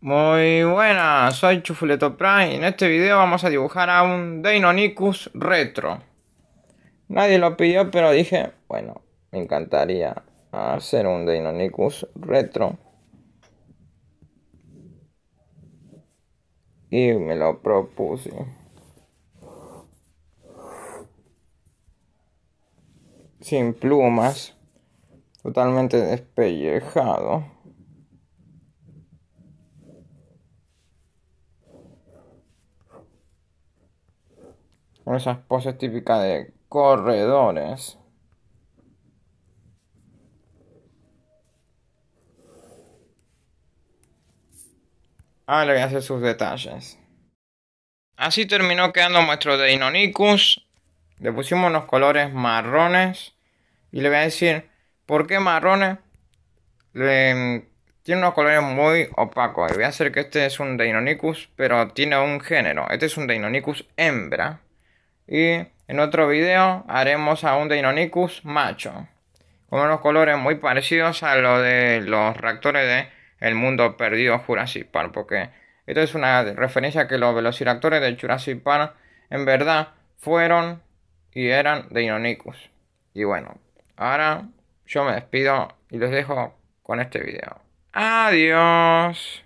Muy buenas, soy Chufuleto Prime y en este video vamos a dibujar a un Deinonychus retro. Nadie lo pidió, pero dije, bueno, me encantaría hacer un Deinonychus retro. Y me lo propuse. Sin plumas, totalmente despellejado. con esas poses típicas de corredores. Ahora le voy a hacer sus detalles. Así terminó quedando nuestro Deinonychus. Le pusimos unos colores marrones. Y le voy a decir, ¿por qué marrones? tiene unos colores muy opacos. Y voy a hacer que este es un Deinonychus, pero tiene un género. Este es un Deinonychus hembra. Y en otro video haremos a un Deinonychus macho. Con unos colores muy parecidos a los de los reactores de El Mundo Perdido Jurassic Park. Porque esto es una referencia que los velociraptores de Jurassic Park en verdad fueron y eran Deinonychus. Y bueno, ahora yo me despido y los dejo con este video. Adiós.